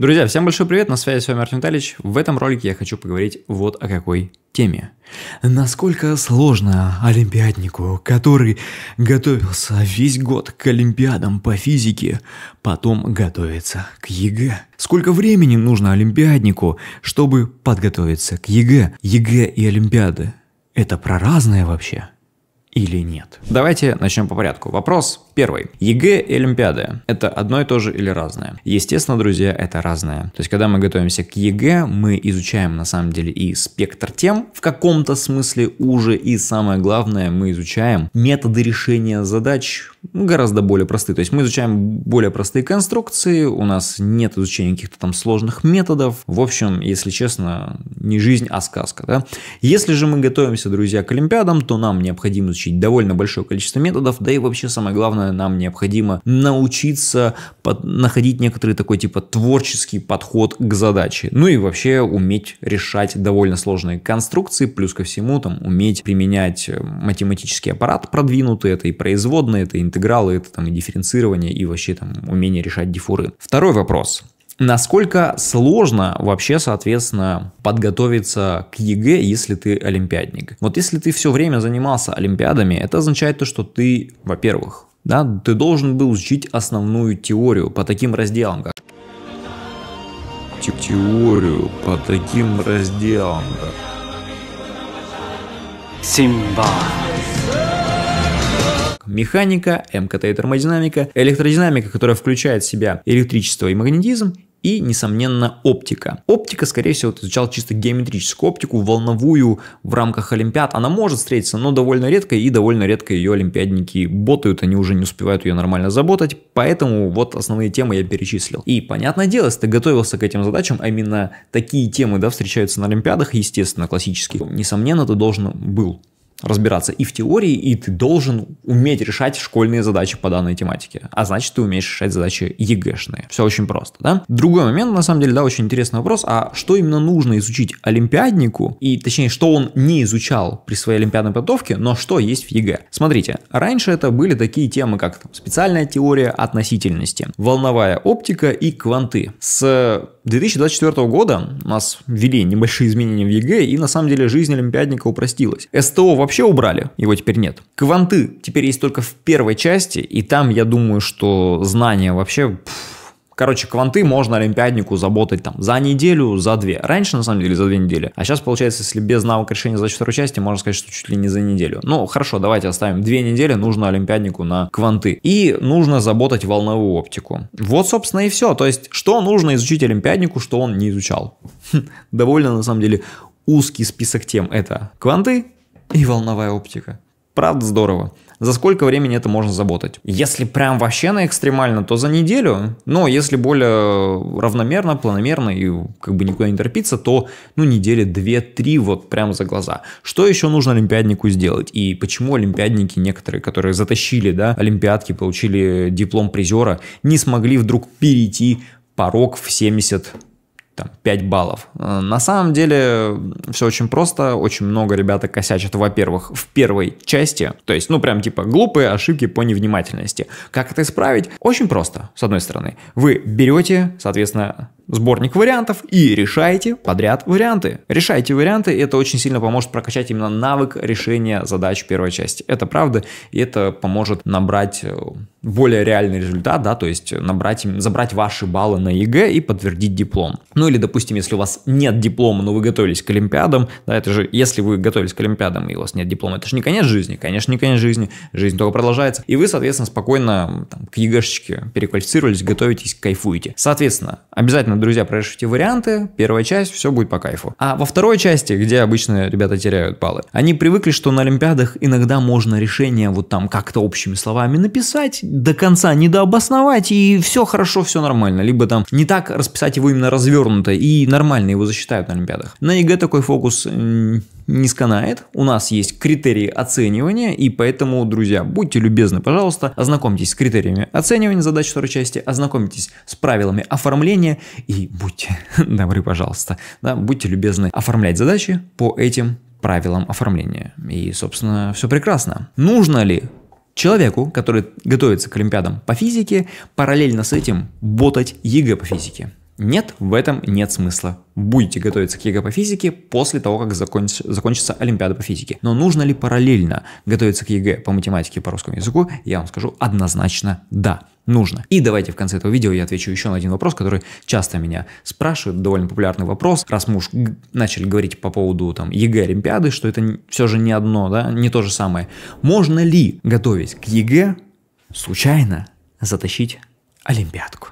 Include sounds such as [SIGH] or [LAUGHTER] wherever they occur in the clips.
Друзья, всем большой привет, на связи с вами Артем Талич. В этом ролике я хочу поговорить вот о какой теме. Насколько сложно олимпиаднику, который готовился весь год к олимпиадам по физике, потом готовиться к ЕГЭ? Сколько времени нужно олимпиаднику, чтобы подготовиться к ЕГЭ? ЕГЭ и олимпиады – это про разное вообще? или нет. Давайте начнем по порядку. Вопрос первый. ЕГЭ и Олимпиада. это одно и то же или разное? Естественно, друзья, это разное. То есть, когда мы готовимся к ЕГЭ, мы изучаем на самом деле и спектр тем, в каком-то смысле уже, и самое главное, мы изучаем методы решения задач гораздо более простые. То есть, мы изучаем более простые конструкции, у нас нет изучения каких-то там сложных методов. В общем, если честно, не жизнь, а сказка. Да? Если же мы готовимся, друзья, к Олимпиадам, то нам необходимо изучать изучить довольно большое количество методов, да и вообще самое главное, нам необходимо научиться под, находить некоторый такой типа творческий подход к задаче, ну и вообще уметь решать довольно сложные конструкции, плюс ко всему там уметь применять э, математический аппарат продвинутый, это и производные, это и интегралы, это там и дифференцирование, и вообще там умение решать дифуры. Второй вопрос. Насколько сложно вообще, соответственно, подготовиться к ЕГЭ, если ты олимпиадник? Вот если ты все время занимался олимпиадами, это означает то, что ты, во-первых, да, ты должен был учить основную теорию по таким разделам, как теорию по таким разделам, как Симба. Механика, МКТ и термодинамика, электродинамика, которая включает в себя электричество и магнетизм, и, несомненно, оптика. Оптика, скорее всего, изучал чисто геометрическую оптику, волновую в рамках Олимпиад. Она может встретиться, но довольно редко, и довольно редко ее олимпиадники ботают, они уже не успевают ее нормально заботать, поэтому вот основные темы я перечислил. И, понятное дело, если ты готовился к этим задачам, а именно такие темы, да, встречаются на Олимпиадах, естественно, классические, несомненно, ты должен был разбираться и в теории, и ты должен уметь решать школьные задачи по данной тематике. А значит, ты умеешь решать задачи ЕГЭшные. Все очень просто, да? Другой момент, на самом деле, да, очень интересный вопрос, а что именно нужно изучить олимпиаднику, и точнее, что он не изучал при своей олимпиадной подготовке, но что есть в ЕГЭ. Смотрите, раньше это были такие темы, как там, специальная теория относительности, волновая оптика и кванты. С 2024 года нас ввели небольшие изменения в ЕГЭ, и на самом деле жизнь олимпиадника упростилась. СТО вообще убрали, его теперь нет. Кванты теперь есть только в первой части, и там, я думаю, что знания вообще... Пфф, Короче, кванты можно олимпиаднику заботать там за неделю, за две. Раньше, на самом деле, за две недели. А сейчас, получается, если без навыка решения за второй части, можно сказать, что чуть ли не за неделю. Ну, хорошо, давайте оставим две недели, нужно олимпиаднику на кванты. И нужно заботать волновую оптику. Вот, собственно, и все. То есть, что нужно изучить олимпиаднику, что он не изучал. Хм, довольно, на самом деле, узкий список тем. Это кванты и волновая оптика. Правда здорово. За сколько времени это можно заботать? Если прям вообще на экстремально, то за неделю. Но если более равномерно, планомерно и как бы никуда не торопиться, то ну недели 2-3 вот прям за глаза. Что еще нужно олимпиаднику сделать? И почему олимпиадники некоторые, которые затащили, да, олимпиадки, получили диплом призера, не смогли вдруг перейти порог в 70 там, 5 баллов. Э, на самом деле все очень просто, очень много ребята косячат, во-первых, в первой части, то есть, ну, прям типа глупые ошибки по невнимательности. Как это исправить? Очень просто, с одной стороны. Вы берете, соответственно, сборник вариантов и решайте подряд варианты. Решайте варианты, это очень сильно поможет прокачать именно навык решения задач первой части. Это правда, и это поможет набрать э, более реальный результат, да, то есть набрать, забрать ваши баллы на ЕГЭ и подтвердить диплом. Ну или, допустим, если у вас нет диплома, но вы готовились к Олимпиадам, да, это же, если вы готовились к Олимпиадам и у вас нет диплома, это же не конец жизни, конечно, не конец жизни, жизнь только продолжается, и вы, соответственно, спокойно там, к ЕГЭшечке переквалифицировались, готовитесь, кайфуете. Соответственно, обязательно друзья, прорешите варианты, первая часть, все будет по кайфу. А во второй части, где обычно ребята теряют баллы, они привыкли, что на Олимпиадах иногда можно решение вот там как-то общими словами написать, до конца не недообосновать, и все хорошо, все нормально. Либо там не так расписать его именно развернуто, и нормально его засчитают на Олимпиадах. На ЕГЭ такой фокус не сканает. У нас есть критерии оценивания, и поэтому, друзья, будьте любезны, пожалуйста, ознакомьтесь с критериями оценивания задач второй части, ознакомьтесь с правилами оформления и будьте [LAUGHS] добры, пожалуйста, да, будьте любезны оформлять задачи по этим правилам оформления. И, собственно, все прекрасно. Нужно ли человеку, который готовится к Олимпиадам по физике, параллельно с этим ботать ЕГЭ по физике? Нет, в этом нет смысла. Будете готовиться к ЕГЭ по физике после того, как законч... закончится Олимпиада по физике. Но нужно ли параллельно готовиться к ЕГЭ по математике и по русскому языку? Я вам скажу однозначно да нужно. И давайте в конце этого видео я отвечу еще на один вопрос, который часто меня спрашивают, довольно популярный вопрос. Раз мы уж начали говорить по поводу там ЕГЭ, Олимпиады, что это все же не одно, да, не то же самое. Можно ли готовить к ЕГЭ случайно затащить Олимпиадку?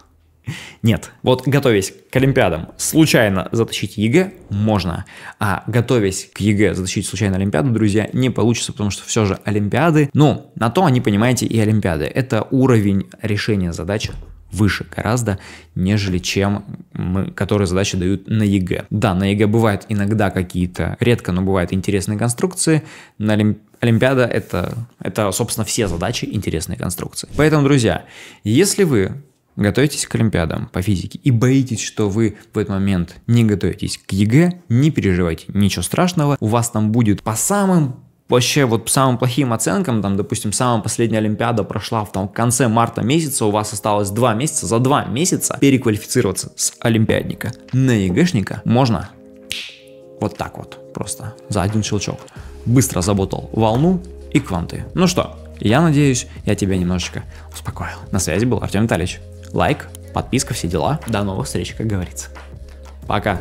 [LAUGHS] Нет. Вот готовясь к Олимпиадам, случайно затащить ЕГЭ можно, а готовясь к ЕГЭ затащить случайно Олимпиаду, друзья, не получится, потому что все же Олимпиады, ну, на то они, понимаете, и Олимпиады. Это уровень решения задач выше гораздо, нежели чем мы, которые задачи дают на ЕГЭ. Да, на ЕГЭ бывают иногда какие-то, редко, но бывают интересные конструкции. На Олимп... Олимпиада это, это, собственно, все задачи интересные конструкции. Поэтому, друзья, если вы готовитесь к Олимпиадам по физике и боитесь, что вы в этот момент не готовитесь к ЕГЭ, не переживайте, ничего страшного, у вас там будет по самым вообще вот по самым плохим оценкам, там, допустим, самая последняя Олимпиада прошла в, там, в конце марта месяца, у вас осталось два месяца, за два месяца переквалифицироваться с олимпиадника на ЕГЭшника можно вот так вот, просто за один щелчок. Быстро заботал волну и кванты. Ну что, я надеюсь, я тебя немножечко успокоил. На связи был Артем Витальевич лайк, подписка, все дела. До новых встреч, как говорится. Пока.